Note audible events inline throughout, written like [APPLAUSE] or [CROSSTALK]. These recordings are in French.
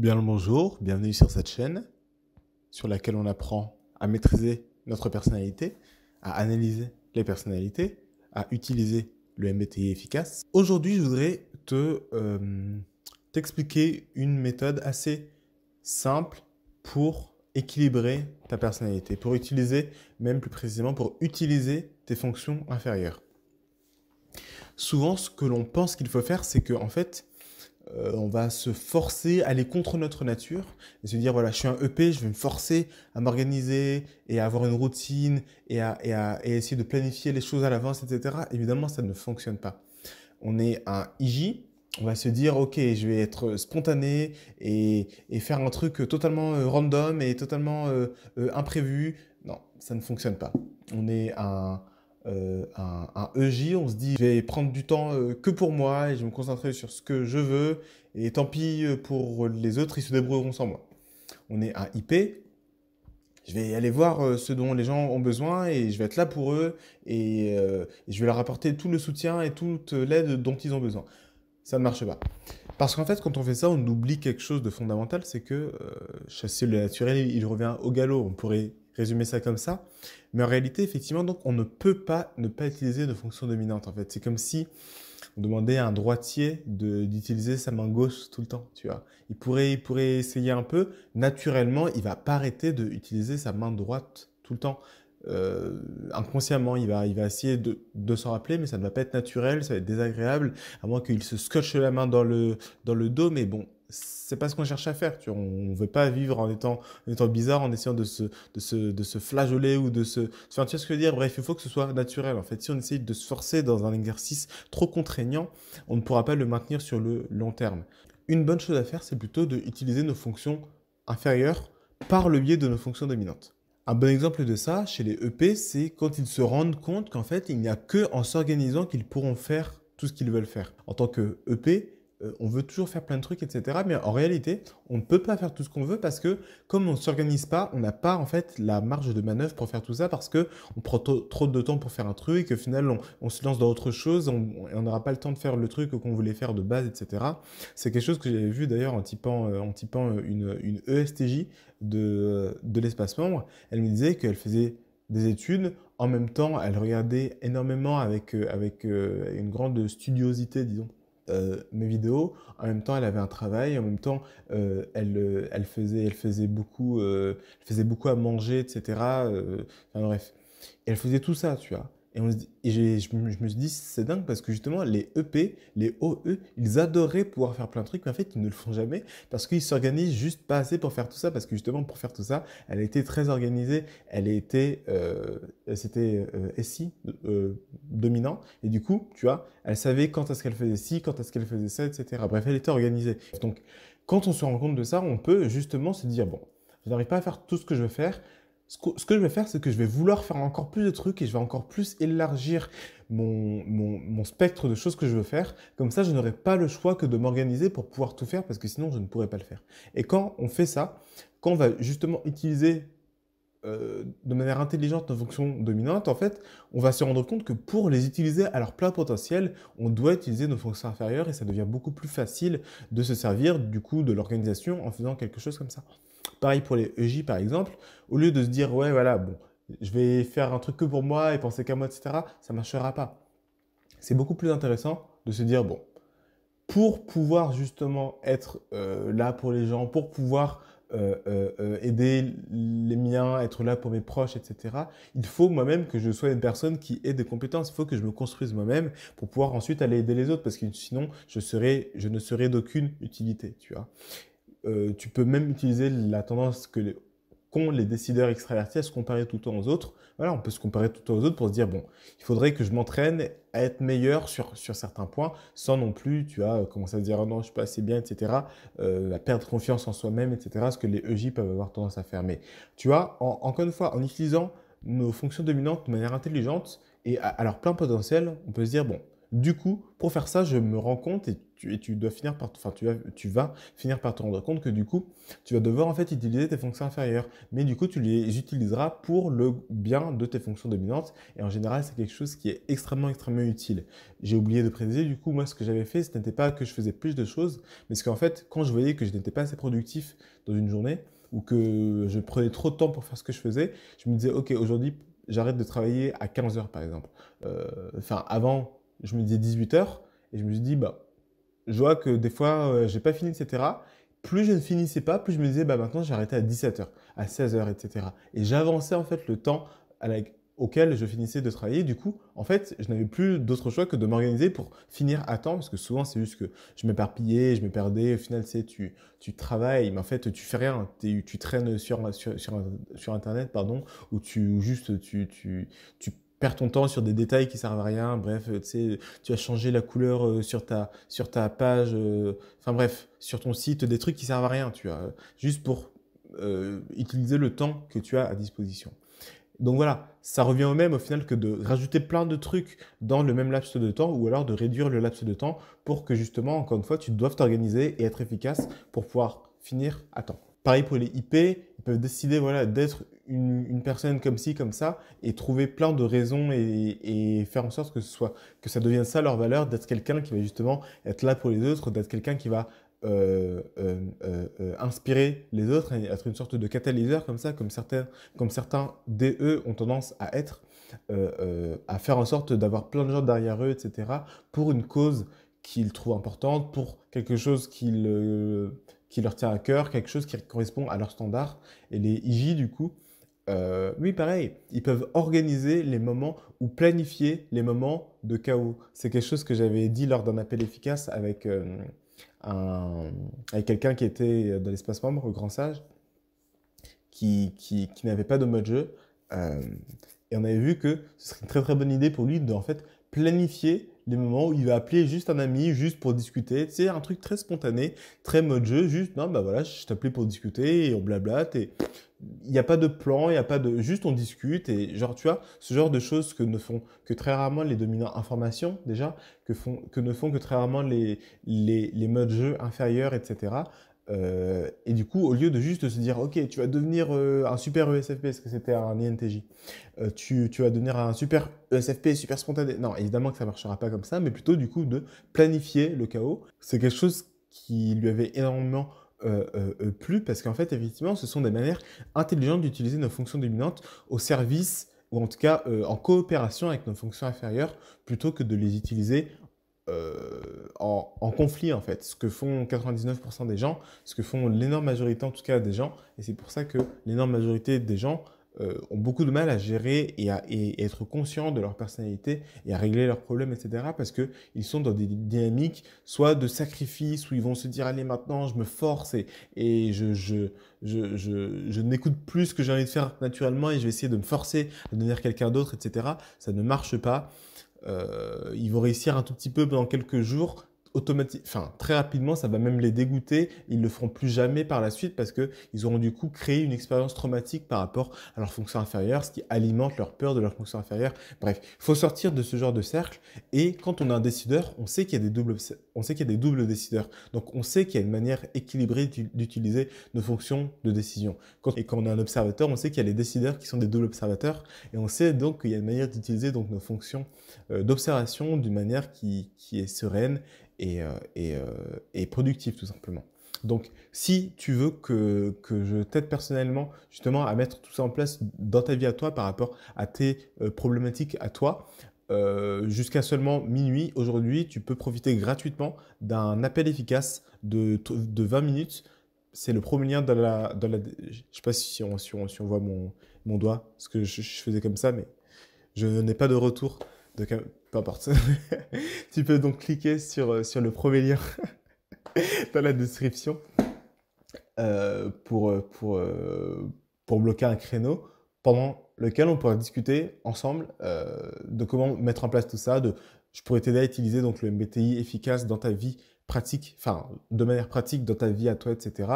Bien le bonjour, bienvenue sur cette chaîne sur laquelle on apprend à maîtriser notre personnalité, à analyser les personnalités, à utiliser le MBTI efficace. Aujourd'hui, je voudrais te euh, t'expliquer une méthode assez simple pour équilibrer ta personnalité, pour utiliser, même plus précisément, pour utiliser tes fonctions inférieures. Souvent, ce que l'on pense qu'il faut faire, c'est que en fait, euh, on va se forcer à aller contre notre nature et se dire voilà, je suis un EP, je vais me forcer à m'organiser et à avoir une routine et à, essayer de planifier les choses à l'avance, etc. Évidemment, ça ne fonctionne pas. On est un IJ, on va se dire ok, je vais être spontané et, faire un truc totalement euh, random et totalement euh, imprévu. Non, ça ne fonctionne pas. On est un, euh, un, EJ, on se dit je vais prendre du temps euh, que pour moi et je vais me concentrer sur ce que je veux et tant pis euh, pour les autres, ils se débrouilleront sans moi. On est un IP, je vais aller voir ce dont les gens ont besoin et je vais être là pour eux et, et je vais leur apporter tout le soutien et toute l'aide dont ils ont besoin. Ça ne marche pas. Parce qu'en fait, quand on fait ça, on oublie quelque chose de fondamental, c'est que chasser le naturel, il revient au galop. On pourrait résumer ça comme ça. Mais en réalité, effectivement, donc, on ne peut pas ne pas utiliser de fonction dominante, en fait. C'est comme si on demandait à un droitier d'utiliser sa main gauche tout le temps, tu vois. Il pourrait, il pourrait essayer un peu. Naturellement, il va pas arrêter d'utiliser sa main droite tout le temps. Euh, inconsciemment, il va, il va essayer de, de s'en rappeler, mais ça ne va pas être naturel, ça va être désagréable, à moins qu'il se scotche la main dans le, dans le dos, mais bon, c'est pas ce qu'on cherche à faire. Tu On veut pas vivre en étant, en étant bizarre, en essayant de se, de flageoler ou de se. tu vois ce que je veux dire Bref, il faut que ce soit naturel. En fait, si on essaye de se forcer dans un exercice trop contraignant, on ne pourra pas le maintenir sur le long terme. Une bonne chose à faire, c'est plutôt d'utiliser nos fonctions inférieures par le biais de nos fonctions dominantes. Un bon exemple de ça chez les EP, c'est quand ils se rendent compte qu'en fait, il n'y a que en s'organisant qu'ils pourront faire tout ce qu'ils veulent faire. En tant que EP, euh, on veut toujours faire plein de trucs, etc. Mais en réalité, on ne peut pas faire tout ce qu'on veut parce que comme on ne s'organise pas, on n'a pas en fait la marge de manœuvre pour faire tout ça parce que on prend trop de temps pour faire un truc, et que finalement on, se lance dans autre chose, on n'aura pas le temps de faire le truc qu'on voulait faire de base, etc. C'est quelque chose que j'avais vu d'ailleurs en typant, euh, en euh, une, une ESTJ de, l'espace membre. Elle me disait qu'elle faisait des études. En même temps, elle regardait énormément avec, avec une grande studiosité, disons, euh, mes vidéos. En même temps, elle avait un travail. En même temps, euh, euh, elle, faisait, beaucoup, elle faisait beaucoup à manger, etc. Enfin, bref, elle faisait tout ça, tu vois. Et, je, me suis dit, c'est dingue parce que justement, les EP, les OE, ils adoraient pouvoir faire plein de trucs, mais en fait, ils ne le font jamais parce qu'ils s'organisent juste pas assez pour faire tout ça. Parce que justement, pour faire tout ça, elle était très organisée, elle était, euh, c'était euh, SI euh, dominant, et du coup, tu vois, elle savait quand est-ce qu'elle faisait ci, quand est-ce qu'elle faisait ça, etc. Bref, elle était organisée. Donc, quand on se rend compte de ça, on peut justement se dire, bon, je n'arrive pas à faire tout ce que je veux faire, ce que, je vais faire, c'est que je vais vouloir faire encore plus de trucs et je vais encore plus élargir mon, mon, spectre de choses que je veux faire. Comme ça, je n'aurai pas le choix que de m'organiser pour pouvoir tout faire parce que sinon, je ne pourrais pas le faire. Et quand on fait ça, quand on va justement utiliser euh, de manière intelligente nos fonctions dominantes, en fait, on va se rendre compte que pour les utiliser à leur plein potentiel, on doit utiliser nos fonctions inférieures et ça devient beaucoup plus facile de se servir du coup de l'organisation en faisant quelque chose comme ça. Pareil pour les EJ par exemple, au lieu de se dire ouais voilà, bon, je vais faire un truc que pour moi et penser qu'à moi, etc., ça ne marchera pas. C'est beaucoup plus intéressant de se dire bon, pour pouvoir justement être euh, là pour les gens, pour pouvoir euh, euh, aider les miens, être là pour mes proches, etc. Il faut moi-même que je sois une personne qui ait des compétences. Il faut que je me construise moi-même pour pouvoir ensuite aller aider les autres parce que sinon je, je ne serai d'aucune utilité, tu vois. Euh, tu peux même utiliser la tendance que les, qu'ont les décideurs extravertis à se comparer tout le temps aux autres. Voilà, on peut se comparer tout le temps aux autres pour se dire, bon, il faudrait que je m'entraîne à être meilleur sur, sur certains points, sans non plus, tu as commencer à se dire, oh non, je suis pas assez bien, etc., euh, à perdre confiance en soi-même, etc., ce que les EJ peuvent avoir tendance à faire. Mais tu vois, encore une fois, en utilisant nos fonctions dominantes de manière intelligente et à, à leur plein potentiel, on peut se dire, bon, du coup, pour faire ça, je me rends compte et tu, dois finir par, enfin, tu vas, finir par te rendre compte que du coup, tu vas devoir en fait utiliser tes fonctions inférieures, mais du coup, tu les utiliseras pour le bien de tes fonctions dominantes. Et en général, c'est quelque chose qui est extrêmement, extrêmement utile. J'ai oublié de préciser, du coup, moi, ce que j'avais fait, ce n'était pas que je faisais plus de choses, mais ce qu'en fait, quand je voyais que je n'étais pas assez productif dans une journée ou que je prenais trop de temps pour faire ce que je faisais, je me disais, ok, aujourd'hui, j'arrête de travailler à 15 heures, par exemple. Euh, enfin, avant je me disais 18h, et je me suis dit, bah, je vois que des fois, euh, j'ai pas fini, etc. Plus je ne finissais pas, plus je me disais, bah, maintenant, j'ai arrêté à 17h, à 16h, etc. Et j'avançais, en fait, le temps auquel je finissais de travailler. Du coup, en fait, je n'avais plus d'autre choix que de m'organiser pour finir à temps, parce que souvent, c'est juste que je m'éparpillais, je me perdais. Au final, tu tu, travailles, mais en fait, tu fais rien. Tu traînes sur, sur, sur, Internet, pardon, ou tu juste, tu, tu perds ton temps sur des détails qui servent à rien. Bref, euh, tu sais, tu as changé la couleur euh, sur ta, sur ta page, euh, enfin bref, sur ton site, des trucs qui servent à rien, tu vois, juste pour utiliser le temps que tu as à disposition. Donc voilà, ça revient au même au final que de rajouter plein de trucs dans le même laps de temps ou alors de réduire le laps de temps pour que justement, encore une fois, tu doives t'organiser et être efficace pour pouvoir finir à temps. Pareil pour les IP, ils peuvent décider voilà, d'être une, personne comme ci, comme ça, et trouver plein de raisons et, faire en sorte que, ce soit, que ça devienne ça leur valeur, d'être quelqu'un qui va justement être là pour les autres, d'être quelqu'un qui va euh, euh, euh, inspirer les autres, être une sorte de catalyseur comme ça, comme certains, comme certains DE ont tendance à être, à faire en sorte d'avoir plein de gens derrière eux, etc., pour une cause qu'ils trouvent importante, pour quelque chose qu'ils qui leur tient à cœur, quelque chose qui correspond à leur standard. Et les IJ, du coup, euh, oui, pareil, ils peuvent organiser les moments ou planifier les moments de chaos. C'est quelque chose que j'avais dit lors d'un appel efficace avec, euh, quelqu'un qui était dans l'espace membre, au Grand Sage, qui, qui, n'avait pas de mode jeu. Euh, et on avait vu que ce serait une très très bonne idée pour lui de en fait planifier les moments où il va appeler juste un ami, juste pour discuter. C'est un truc très spontané, très mode jeu, juste, non, bah voilà, je t'appelais pour discuter et on blabla et il n'y a pas de plan, il n'y a pas de... Juste on discute et genre, tu vois, ce genre de choses que ne font que très rarement les dominants informations, déjà, que, font, que ne font que très rarement les, les, les modes jeu inférieurs, etc. Euh, et du coup, au lieu de juste se dire, ok, tu vas devenir euh, un super ESFP, parce que c'était un INTJ, euh, tu, tu, vas devenir un super ESFP, super spontané. Non, évidemment que ça ne marchera pas comme ça, mais plutôt du coup de planifier le chaos. C'est quelque chose qui lui avait énormément plu, parce qu'en fait, effectivement, ce sont des manières intelligentes d'utiliser nos fonctions dominantes au service ou en tout cas en coopération avec nos fonctions inférieures plutôt que de les utiliser euh, en, conflit en fait. Ce que font 99% des gens, ce que font l'énorme majorité en tout cas des gens, et c'est pour ça que l'énorme majorité des gens euh, ont beaucoup de mal à gérer et à être conscient de leur personnalité et à régler leurs problèmes, etc. Parce que ils sont dans des dynamiques soit de sacrifice où ils vont se dire allez maintenant je me force et, je, je, je n'écoute plus ce que j'ai envie de faire naturellement et je vais essayer de me forcer à devenir quelqu'un d'autre, etc. Ça ne marche pas. Euh, ils vont réussir un tout petit peu dans quelques jours enfin très rapidement, ça va même les dégoûter. Ils le feront plus jamais par la suite parce que ils auront du coup créé une expérience traumatique par rapport à leur fonction inférieure, ce qui alimente leur peur de leur fonction inférieure. Bref, faut sortir de ce genre de cercle. Et quand on a un décideur, on sait qu'il y a des doubles, on sait qu'il y a des doubles décideurs. Donc, on sait qu'il y a une manière équilibrée d'utiliser nos fonctions de décision. et quand on a un observateur, on sait qu'il y a les décideurs qui sont des doubles observateurs. Et on sait donc qu'il y a une manière d'utiliser donc nos fonctions euh, d'observation d'une manière qui, qui est sereine euh, euh, et, productif tout simplement. Donc, si tu veux que, que je t'aide personnellement justement à mettre tout ça en place dans ta vie à toi par rapport à tes euh, problématiques à toi, jusqu'à seulement minuit aujourd'hui, tu peux profiter gratuitement d'un appel efficace de, de 20 minutes. C'est le premier lien dans la, la... Je sais pas si on, si on, si on voit mon, mon doigt, parce que je, je, faisais comme ça, mais je n'ai pas de retour de, peu importe. [LAUGHS] tu peux donc cliquer sur, euh, sur le premier lien [LAUGHS] dans la description euh, pour, euh, pour, pour bloquer un créneau pendant lequel on pourra discuter ensemble de comment mettre en place tout ça. De, je pourrais t'aider à utiliser donc le MBTI efficace dans ta vie pratique, enfin de manière pratique dans ta vie à toi, etc.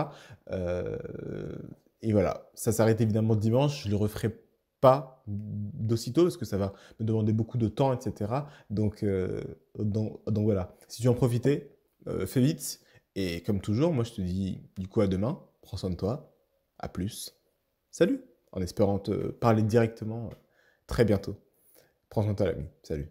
et voilà, ça s'arrête évidemment dimanche. Je le referai pas d'aussitôt parce que ça va me demander beaucoup de temps, etc. Euh, donc, donc, voilà, si tu en profitais, euh, fais vite. Et comme toujours, moi je te dis du coup à demain, prends soin de toi, à plus, salut, en espérant te parler directement euh, très bientôt. Prends soin de toi l'ami, salut.